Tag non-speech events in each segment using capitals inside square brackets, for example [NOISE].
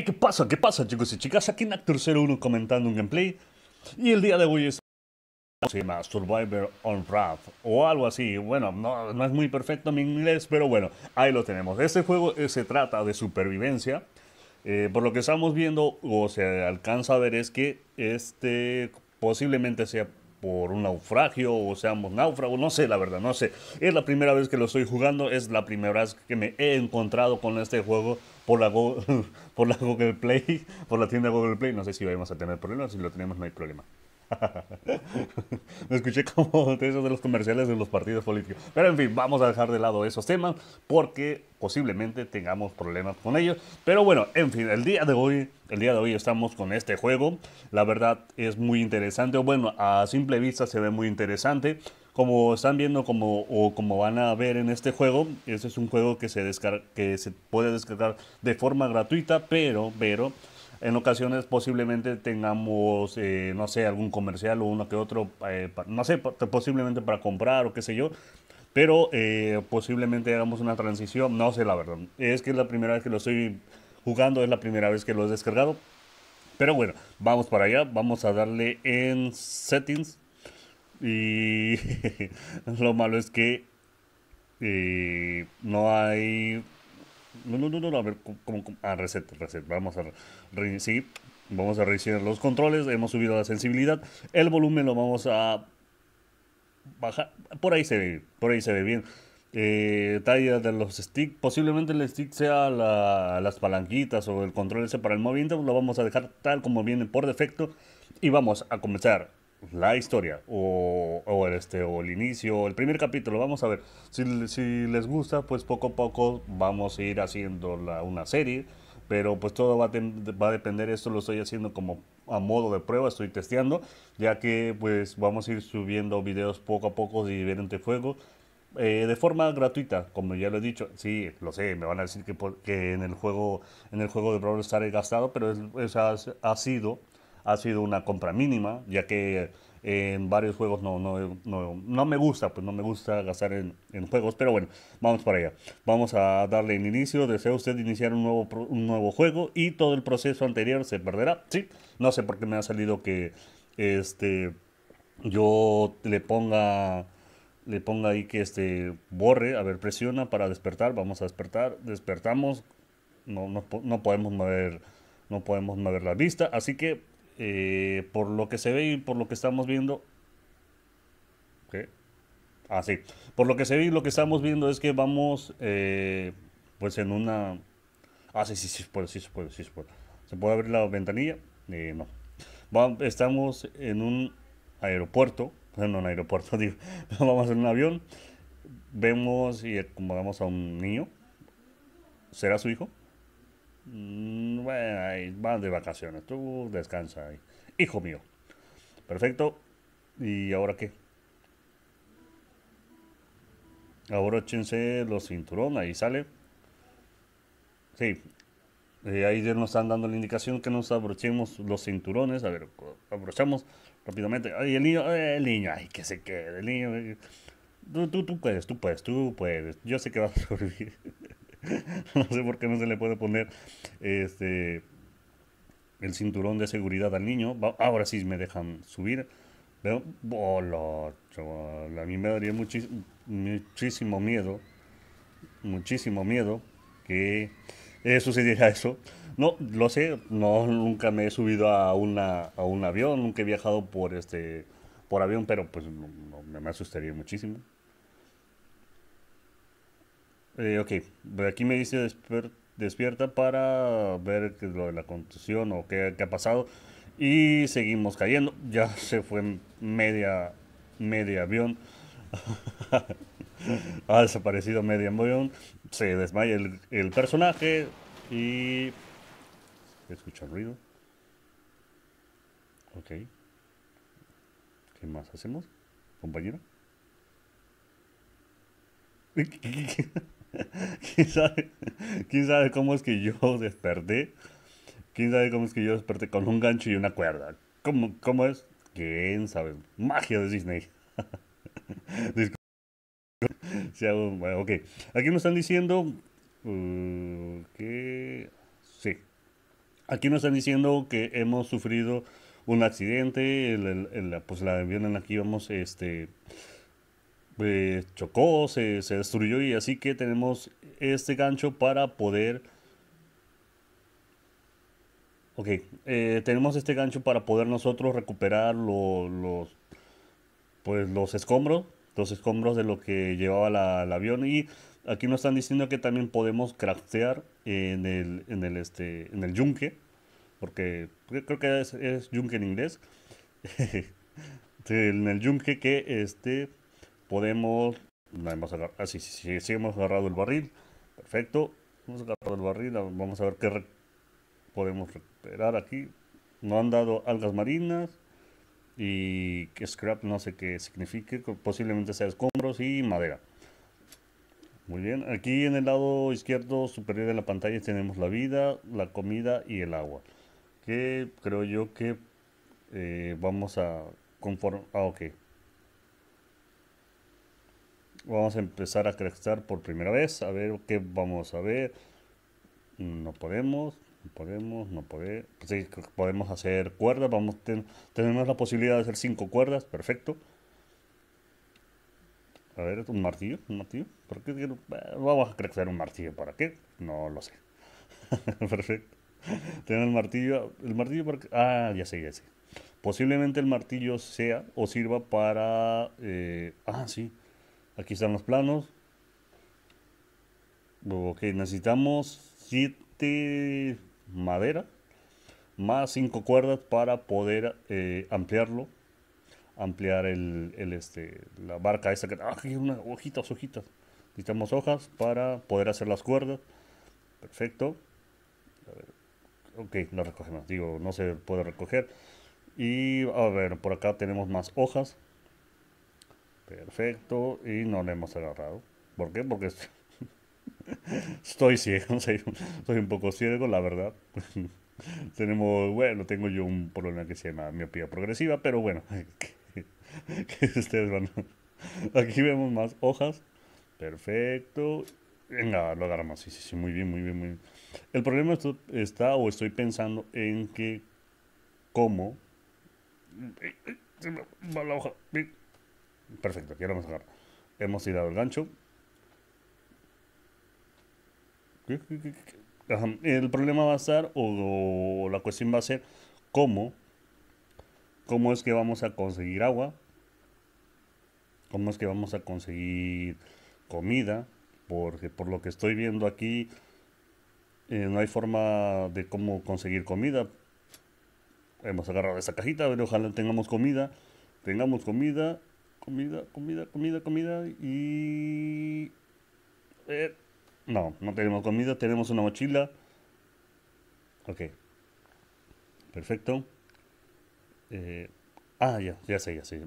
¿qué pasa? ¿Qué pasa, chicos y chicas? Aquí en Actor01 comentando un gameplay. Y el día de hoy es... Se llama Survivor on Wrath o algo así. Bueno, no, es muy perfecto mi inglés, pero bueno, ahí lo tenemos. Este juego eh, se trata de supervivencia. Eh, por lo que estamos viendo o se alcanza a ver es que este posiblemente sea por un naufragio o seamos náufragos, no sé, la verdad, no sé. Es la primera vez que lo estoy jugando, es la primera vez que me he encontrado con este juego por la, Google, [LAUGHS] por la Google Play, por la tienda Google Play. No sé si vamos a tener problemas, si lo tenemos no hay problema. [LAUGHS] Me escuché como [LAUGHS] de esos de los comerciales de los partidos políticos. Pero en fin, vamos a dejar de lado esos temas porque posiblemente tengamos problemas con ellos. Pero bueno, en fin, el día de hoy, el día de hoy estamos con este juego. La verdad es muy interesante. O Bueno, a simple vista se ve muy interesante. Como están viendo como, o como van a ver en este juego, este es un juego que se, que se puede descargar de forma gratuita, pero, pero en ocasiones posiblemente tengamos, eh, no sé, algún comercial o uno que otro, eh, no sé, posiblemente para comprar o qué sé yo. Pero eh, posiblemente hagamos una transición, no sé la verdad. Es que es la primera vez que lo estoy jugando, es la primera vez que lo he descargado. Pero bueno, vamos para allá, vamos a darle en settings y [LAUGHS] lo malo es que eh, no hay... No, no, no, no, a ver, como, ah, reset, reset, vamos a re, sí, vamos a reiniciar los controles, hemos subido la sensibilidad, el volumen lo vamos a bajar, por ahí se ve, por ahí se ve bien. Eh, talla de los sticks. Posiblemente el stick sea las palanquitas o el control ese para el movimiento. Lo vamos a dejar tal como viene por defecto. Y vamos a comenzar la historia o, o, este, o el inicio, el primer capítulo, vamos a ver. Si, si, les gusta, pues poco a poco vamos a ir haciendo la, una serie, pero pues todo va a, va a depender, esto lo estoy haciendo como a modo de prueba, estoy testeando, ya que pues vamos a ir subiendo videos poco a poco de diferente fuego. Eh, de forma gratuita, como ya lo he dicho, sí, lo sé, me van a decir que, que en el juego en el juego de Brawl Stars he gastado, pero eso ha sido ha sido una compra mínima, ya que eh, en varios juegos no, no, me gusta, pues no me gusta gastar en, juegos, pero bueno, vamos para allá. Vamos a darle inicio, desea usted iniciar un nuevo, un nuevo juego y todo el proceso anterior se perderá. Sí, no sé por qué me ha salido que este, yo le ponga le ponga ahí que este borre, a ver, presiona para despertar, vamos a despertar, despertamos, no, no, no podemos mover, no podemos mover la vista, así que eh, por lo que se ve y por lo que estamos viendo, ¿qué? Ah, sí. Por lo que se ve y lo que estamos viendo es que vamos, eh, pues en una... Ah, sí, sí, sí, se puede, se puede, se puede. ¿Se puede abrir la ventanilla? Eh, no. estamos en un aeropuerto, no en un aeropuerto, [LAUGHS] vamos en un avión, vemos y acomodamos a un niño. ¿Será su hijo? Mm, bueno, ahí van de vacaciones, tú descansa ahí. Hijo mío. Perfecto. ¿Y ahora qué? Abrochense los cinturones, ahí sale. Sí. Eh, ahí ya nos están dando la indicación que nos abrochemos los cinturones. A ver, abrochamos rápidamente. Ay, el niño, ay, el niño, ay, que se quede, el niño. Eh. Tú, tú, tú puedes, tú puedes, tú puedes. Yo sé que vas a sobrevivir. [LAUGHS] [LAUGHS] no sé por qué no se le puede poner este el cinturón de seguridad al niño. Ahora sí me dejan subir. a mí me daría muchísimo miedo, muchísimo miedo que sucediera eso. No, lo sé, no, nunca me he subido a, una, a un avión, nunca he viajado por, este, por avión, pero pues me asustaría muchísimo. Eh, ok, aquí me dice despierta para ver es lo de la contusión o qué, ha pasado. Y seguimos cayendo. [LAUGHS] Ya se fue media, media avión. [LAUGHS] ha desaparecido media avión. Se desmaya el, personaje y... Escucha el ruido. Ok. ¿Qué más hacemos, compañero? [LAUGHS] [LAUGHS] ¿Quién sabe, ¿Quién sabe cómo es que yo desperté? ¿Quién sabe cómo es que yo desperté con un gancho y una cuerda? ¿Cómo, cómo es? ¿Quién sabe? Magia de Disney. [LAUGHS] [LAUGHS] sí, ok. Aquí nos están diciendo uh, que... Sí. Aquí nos están diciendo que hemos sufrido un accidente, el, pues la avión en vamos, este... Eh, chocó, se, destruyó y así que tenemos este gancho para poder... Ok, eh, tenemos este gancho para poder nosotros recuperar los, pues, los escombros, los escombros de lo que llevaba el avión y aquí nos están diciendo que también podemos craftear en el, este, en el yunque, porque creo que es, es yunque en inglés, [LAUGHS] en el yunque que este, podemos, si ah, hemos agarrado el barril, perfecto, hemos agarrado el barril, vamos a ver qué podemos recuperar aquí. No han dado algas marinas y que scrap no sé qué signifique, posiblemente sea escombros y madera. Muy bien, aquí en el lado izquierdo superior de la pantalla tenemos la vida, la comida y el agua. Que creo yo que eh, vamos a conformar... Ah, ok. Vamos a empezar a craftar por primera vez. A ver qué vamos a ver. No podemos. No podemos, no podemos. Pues sí, podemos hacer cuerdas. Vamos, tener, tenemos la posibilidad de hacer cinco cuerdas. Perfecto. A ver, un martillo, un martillo. ¿Por qué Vamos a crecer un martillo. ¿Para qué? No lo sé. [LAUGHS] Perfecto. Tenemos el martillo. El martillo porque. Ah, ya sé, ya sé. Posiblemente el martillo sea o sirva para. Eh, ah, sí. Aquí están los planos. Ok, necesitamos 7 madera más 5 cuerdas para poder eh, ampliarlo. Ampliar el, este, la barca esta que... ¡Ah, hay unas hojitas, hojitas! Necesitamos hojas para poder hacer las cuerdas. Perfecto. Ok, no recogemos. Digo, no se puede recoger. Y a ver, por acá tenemos más hojas. Perfecto, y no le hemos agarrado. ¿Por qué? Porque [LAUGHS] estoy ciego, [LAUGHS] soy, un poco ciego, la verdad. [LAUGHS] Tenemos, bueno, tengo yo un problema que se llama miopía progresiva, pero bueno, Aquí vemos más hojas. Perfecto. Venga, lo agarramos. Sí, sí, sí, muy bien, muy bien, muy bien. El problema está, o estoy pensando en que, ¿cómo? Eh, eh, va la hoja. Perfecto, aquí lo vamos a agarrar. Hemos tirado el gancho. El problema va a estar, o, la cuestión va a ser, ¿cómo? ¿Cómo es que vamos a conseguir agua? ¿Cómo es que vamos a conseguir comida? Porque por lo que estoy viendo aquí, eh, no hay forma de cómo conseguir comida. Hemos agarrado esa cajita, pero ojalá tengamos comida. Tengamos comida comida, comida, comida, comida y... Eh, no, no tenemos comida, tenemos una mochila. Ok. Perfecto. Eh, ah, ya, ya sé, ya sé.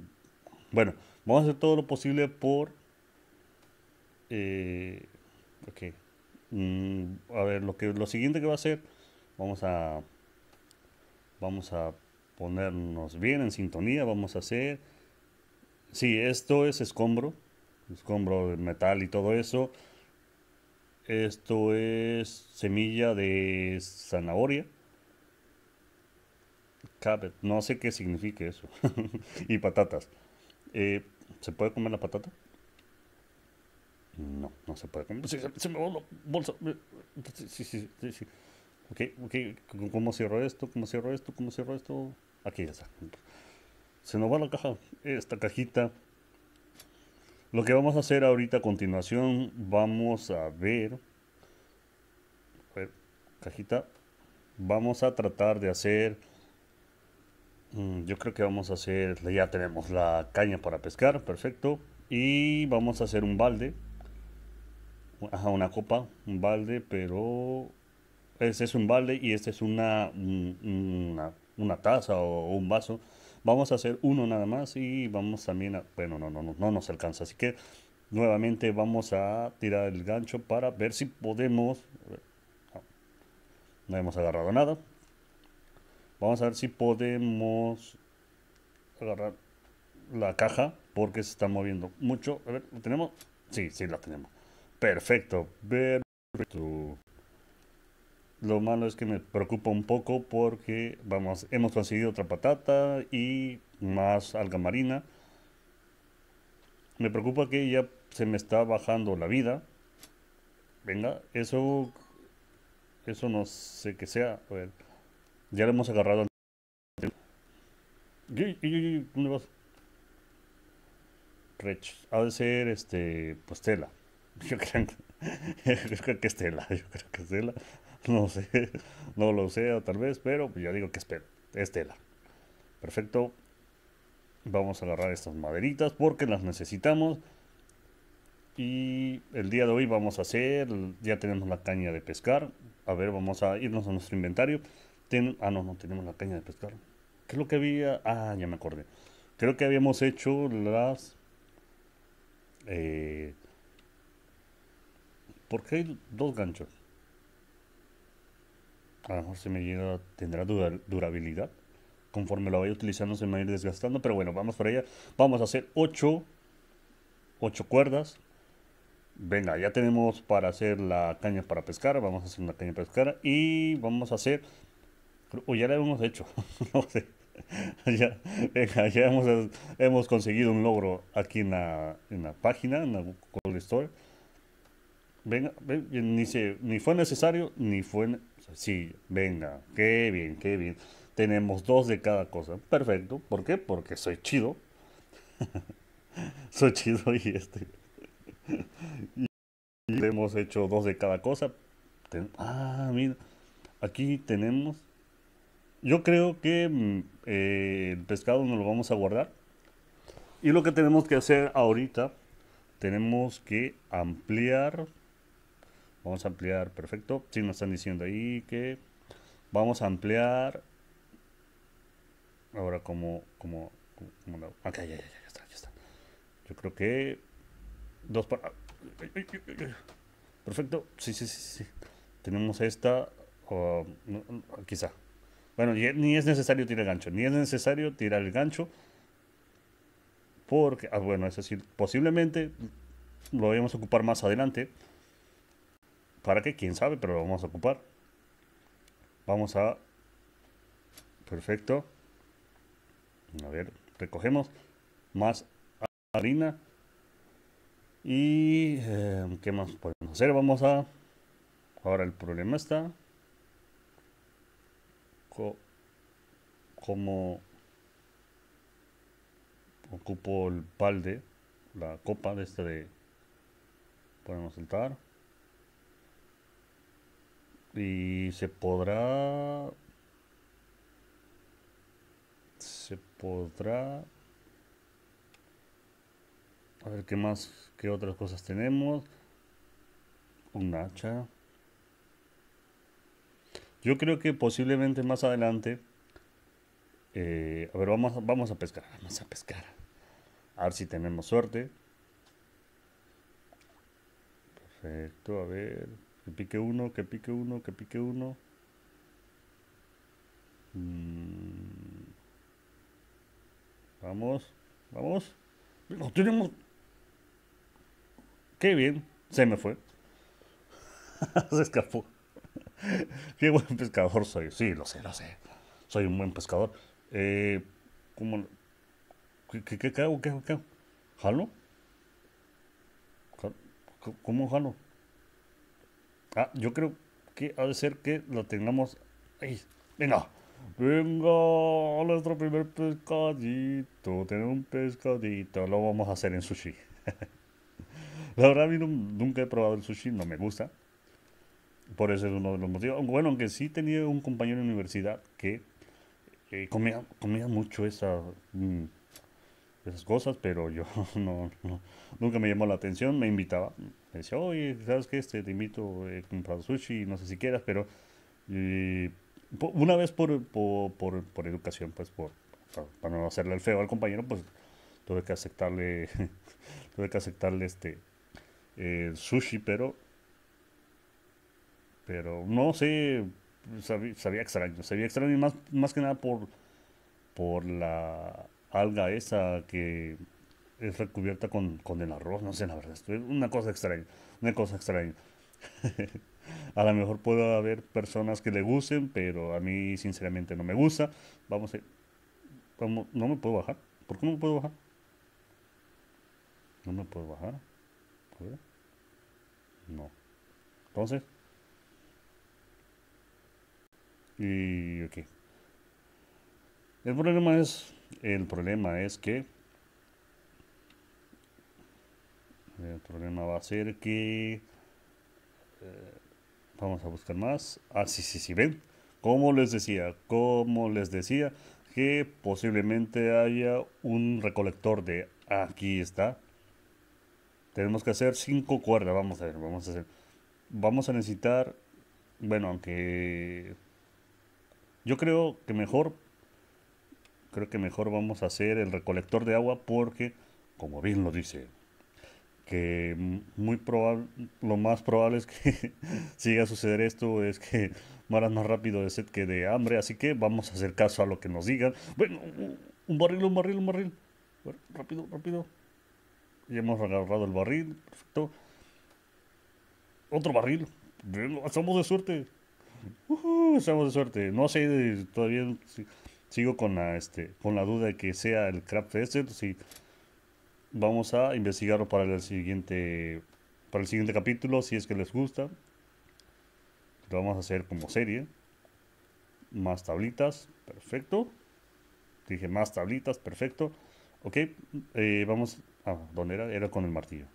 Bueno, vamos a hacer todo lo posible por... Eh, ok. Mm, a ver, lo, que, lo siguiente que va a hacer, vamos a... Vamos a ponernos bien en sintonía, vamos a hacer Sí, esto es escombro, escombro de metal y todo eso. Esto es semilla de zanahoria. Cabe, no sé qué significa eso. [LAUGHS] y patatas. Eh, ¿Se puede comer la patata? No, no se puede comer. Se, me va bolsa. Sí, sí, sí, ok, ok. ¿Cómo cierro esto? ¿Cómo cierro esto? ¿Cómo cierro esto? Aquí ya está se nos va la caja, esta cajita. Lo que vamos a hacer ahorita a continuación, vamos a ver, cajita, vamos a tratar de hacer, mm, yo creo que vamos a hacer, ya tenemos la caña para pescar, perfecto, y vamos a hacer un balde, ajá, una copa, un balde, pero este es un balde y este es una, una taza o un vaso Vamos a hacer uno nada más y vamos también a... Bueno, no, no, no, no nos alcanza. Así que nuevamente vamos a tirar el gancho para ver si podemos... No, hemos agarrado nada. Vamos a ver si podemos agarrar la caja porque se está moviendo mucho. A ver, ¿lo tenemos? Sí, sí, la tenemos. Perfecto. Perfecto. Lo malo es que me preocupa un poco porque vamos, hemos conseguido otra patata y más alga marina. Me preocupa que ya se me está bajando la vida. Venga, eso eso no sé qué sea. ya lo hemos agarrado. ¿Dónde vas? Rech. Ha de ser este. Pues tela. [LAUGHS] yo creo que es tela. Yo creo que es tela. [LAUGHS] No sé, no lo sé, tal vez, pero ya digo que espero, es tela. Perfecto. Vamos a agarrar estas maderitas porque las necesitamos. Y el día de hoy vamos a hacer, ya tenemos la caña de pescar. A ver, vamos a irnos a nuestro inventario. ah, no, no tenemos la caña de pescar. ¿Qué es lo que había? Ah, ya me acordé. Creo que habíamos hecho las... Eh, ¿Por qué hay dos ganchos? a lo mejor se me llega, tendrá durabilidad. Conforme lo vaya utilizando se me va a ir desgastando, pero bueno, vamos por allá. Vamos a hacer 8, cuerdas. Venga, ya tenemos para hacer la caña para pescar. Vamos a hacer una caña para pescar y vamos a hacer... O ya la hemos hecho, [LAUGHS] no sé. [LAUGHS] Ya, hemos, conseguido un logro aquí en la, en la página, en la Google Store venga, ni, se, ni fue necesario, ni fue... Sí, venga, qué bien, qué bien. Tenemos dos de cada cosa. Perfecto. ¿Por qué? Porque soy chido. [LAUGHS] soy chido y este... [LAUGHS] y hemos hecho dos de cada cosa. ah, mira. Aquí tenemos... Yo creo que mm, eh, el pescado nos lo vamos a guardar. Y lo que tenemos que hacer ahorita, tenemos que ampliar Vamos a ampliar, perfecto. Sí, nos están diciendo ahí que vamos a ampliar. Ahora, como, como, ah, ya, ya, ya está, ya está. Yo creo que dos para. Perfecto, sí, sí, sí, sí. Tenemos esta, quizá. Bueno, ni es necesario tirar el gancho, ni es necesario tirar el gancho. Porque, ah, bueno, es decir, posiblemente lo vayamos a ocupar más adelante. ¿Para qué? ¿Quién sabe? Pero lo vamos a ocupar. Vamos a... Perfecto. A ver, recogemos más harina. Y... Em, ¿Qué más podemos hacer? Vamos a... Ahora el problema está... como ocupo el balde, la copa de este de... Podemos saltar. Y se podrá... Se podrá... A ver qué más, qué otras cosas tenemos. Un hacha. Yo creo que posiblemente más adelante... Eh, a ver, vamos, vamos a pescar, vamos a pescar. A ver si tenemos suerte. Perfecto, a ver. Que pique uno, que pique uno, que pique uno. Mm. Vamos, vamos. Lo tenemos. Qué bien, se me fue. [LAUGHS] se escapó. [LAUGHS] Qué buen pescador soy. Sí, lo sé, lo sé. Soy un buen pescador. Eh, ¿cómo? ¿Qué, qué, qué hago? ¿Qué hago? ¿Qué hago? ¿Jalo? ¿Cómo jalo? Ah, yo creo que ha de ser que lo tengamos. Ay, venga. Venga, nuestro primer pescadito. tenemos un pescadito. Lo vamos a hacer en sushi. [LAUGHS] La verdad, a mí nunca he probado el sushi, no me gusta. Por eso es uno de los motivos. Bueno, aunque sí tenía un compañero en universidad que eh, comía, comía mucho esa. Mm, esas cosas, pero yo [LAUGHS] no, nunca me llamó la atención, me invitaba, me decía, oye, ¿sabes qué? Este, te invito eh, a comprar sushi, no sé si quieras, pero eh, una vez por, por, educación, pues por, para no hacerle el feo al compañero, pues tuve que aceptarle, [LAUGHS] tuve que aceptarle este eh, sushi, pero, pero no sé, sabía, sabía extraño, sabía extraño, más, más que nada por, por la alga esa que es recubierta con, con el arroz, no sé, la verdad, es una cosa extraña, una cosa extraña. [LAUGHS] a lo mejor puede haber personas que le gusten, pero a mí sinceramente no me gusta. Vamos a... Vamos, no me puedo bajar. ¿Por qué no me puedo bajar? No me puedo bajar. No. Entonces. Y ok. El problema es el problema es que el problema va a ser que eh, vamos a buscar más. Ah, sí, sí, sí, ven. Como les decía, como les decía, que posiblemente haya un recolector de aquí está. Tenemos que hacer cinco cuerdas, vamos a ver, vamos a hacer. Vamos a necesitar, bueno, aunque yo creo que mejor creo que mejor vamos a hacer el recolector de agua porque, como bien lo dice, que muy probable, lo más probable es que [LAUGHS] siga a suceder esto, es que mueras más rápido de sed que de hambre, así que vamos a hacer caso a lo que nos digan. Bueno, un barril, un barril, un barril. rápido, rápido. Ya hemos agarrado el barril, perfecto. Otro barril. Estamos de suerte. estamos de suerte. No sé todavía sigo con la, este, con la duda de que sea el craft Fest. Sí. Vamos a investigarlo para el siguiente para el siguiente capítulo, si es que les gusta. Lo vamos a hacer como serie. Más tablitas, perfecto. Dije más tablitas, perfecto. Ok, eh, vamos. Ah, ¿dónde era? Era con el martillo.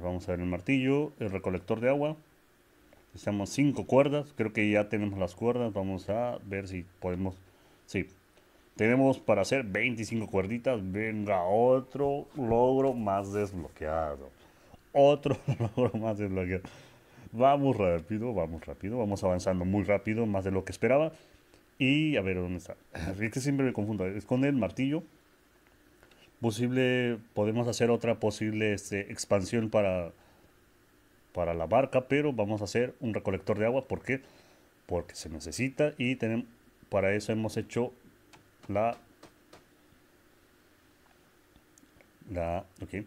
Vamos a ver el martillo, el recolector de agua. Necesitamos cinco cuerdas. Creo que ya tenemos las cuerdas. Vamos a ver si podemos Sí. Tenemos para hacer 25 cuerditas. Venga, otro logro más desbloqueado. Otro [LAUGHS] logro más desbloqueado. Vamos rápido, vamos rápido. Vamos avanzando muy rápido, más de lo que esperaba. Y a ver, ¿dónde está? Es que siempre me confundo. Es con el martillo. Posible, podemos hacer otra posible este, expansión para, para la barca, pero vamos a hacer un recolector de agua. ¿Por qué? Porque se necesita y tenemos para eso hemos hecho la la ok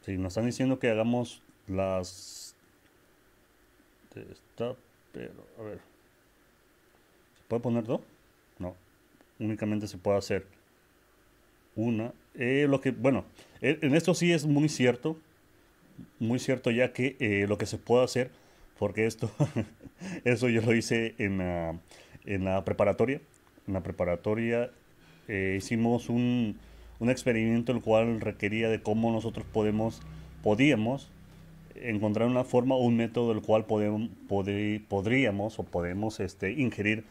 si nos están diciendo que hagamos las esta pero a ver se puede poner dos no únicamente se puede hacer una eh, lo que bueno e, en esto sí es muy cierto muy cierto ya que eh, lo que se puede hacer porque esto [LAUGHS] eso yo lo hice en la... Ah, en la preparatoria. En la preparatoria eh, hicimos un, un, experimento el cual requería de cómo nosotros podemos, podíamos encontrar una forma o un método del cual podemos, podríamos o podemos este, ingerir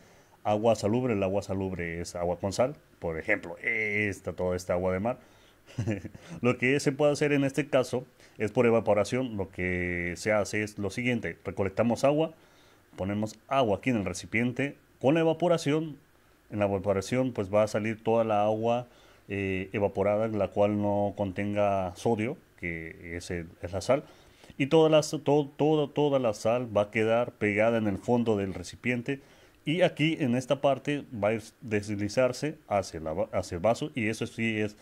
agua salubre. El agua salubre es agua con sal, por ejemplo, esta, toda esta agua de mar. [LAUGHS] lo que se puede hacer en este caso es por evaporación. Lo que se hace es lo siguiente, recolectamos agua, ponemos agua aquí en el recipiente, con la evaporación, en la evaporación pues va a salir toda la agua eh, evaporada la cual no contenga sodio, que es, es la sal, y toda la, todo, toda toda la sal va a quedar pegada en el fondo del recipiente y aquí en esta parte va a deslizarse hacia, el vaso y eso sí es,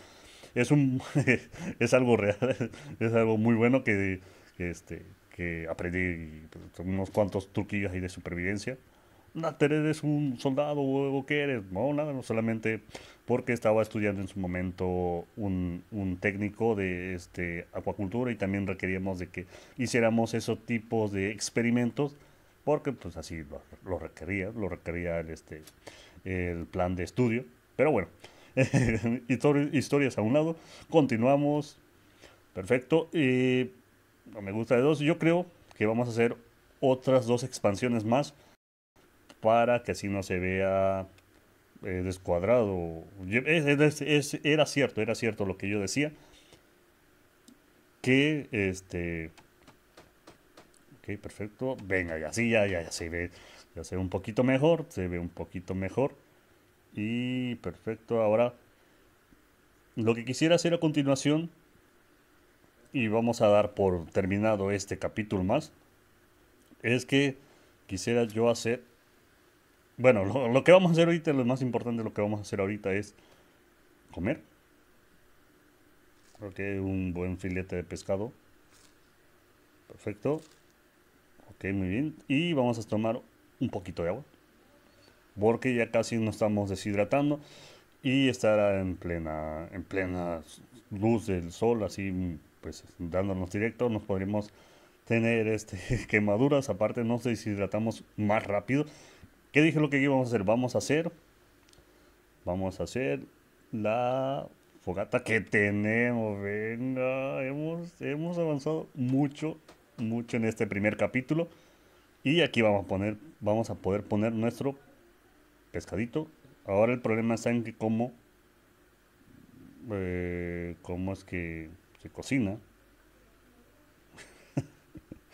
es, un, [LAUGHS] es algo real, [LAUGHS] es algo muy bueno que, que este, que aprendí pues, unos cuantos truquillos ahí de supervivencia. Nater, ah, ¿eres un soldado o qué eres? No, nada, no solamente porque estaba estudiando en su momento un, un técnico de este, acuacultura y también requeríamos de que hiciéramos esos tipos de experimentos porque pues así lo, requería, lo requería el, este, el plan de estudio. Pero bueno, [LAUGHS] historias a un lado, continuamos. Perfecto. y eh, me gusta de dos. Yo creo que vamos a hacer otras dos expansiones más para que así no se vea eh, descuadrado. era cierto, era cierto lo que yo decía, que este... Ok, perfecto. Venga, ya, sí, ya, ya se ve, ya se ve un poquito mejor, se ve un poquito mejor. Y perfecto, ahora lo que quisiera hacer a continuación, y vamos a dar por terminado este capítulo más, es que quisiera yo hacer bueno, lo, que vamos a hacer ahorita, lo más importante, lo que vamos a hacer ahorita es comer. hay un buen filete de pescado. Perfecto. Ok, muy bien. Y vamos a tomar un poquito de agua. Porque ya casi nos estamos deshidratando. Y estará en plena, en plena luz del sol, así pues dándonos directo, nos podríamos tener este, [LAUGHS] quemaduras. Aparte nos deshidratamos más rápido ¿Qué dije lo que íbamos a hacer? Vamos a hacer. Vamos a hacer la fogata que tenemos. Venga, hemos, avanzado mucho, mucho en este primer capítulo. Y aquí vamos a poner, vamos a poder poner nuestro pescadito. Ahora el problema está en que cómo, eh, cómo es que se cocina.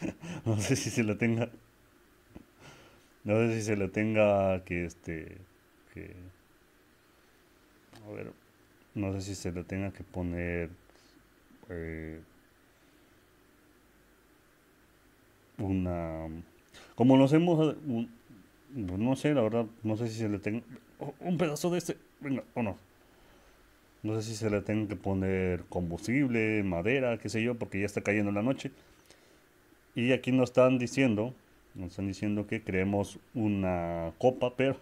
[LAUGHS] no sé si se la tenga no sé si se le tenga que este. Que, a ver. No sé si se le tenga que poner. Eh, una. Como nos hemos. Pues no sé, la verdad. No sé si se le tenga. un pedazo de este. Venga, o no. No sé si se le tenga que poner combustible, madera, qué sé yo, porque ya está cayendo la noche. Y aquí nos están diciendo nos están diciendo que creemos una copa, pero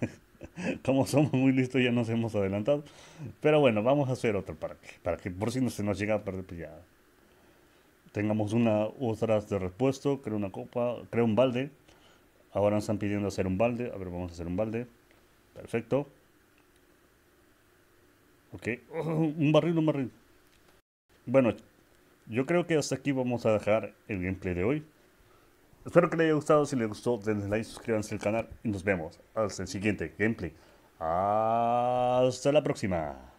[LAUGHS] como somos muy listos ya nos hemos adelantado. Pero bueno, vamos a hacer otra para que, para que por si no se nos llega a perder, pillada pues tengamos una otras de repuesto, creo una copa, creo un balde. Ahora nos están pidiendo hacer un balde, a ver, vamos a hacer un balde. Perfecto. Ok, un barril, un barril. Bueno, yo creo que hasta aquí vamos a dejar el gameplay de hoy. Espero que les haya gustado. Si le gustó, denle like, suscríbanse al canal y nos vemos hasta el siguiente gameplay. Hasta la próxima.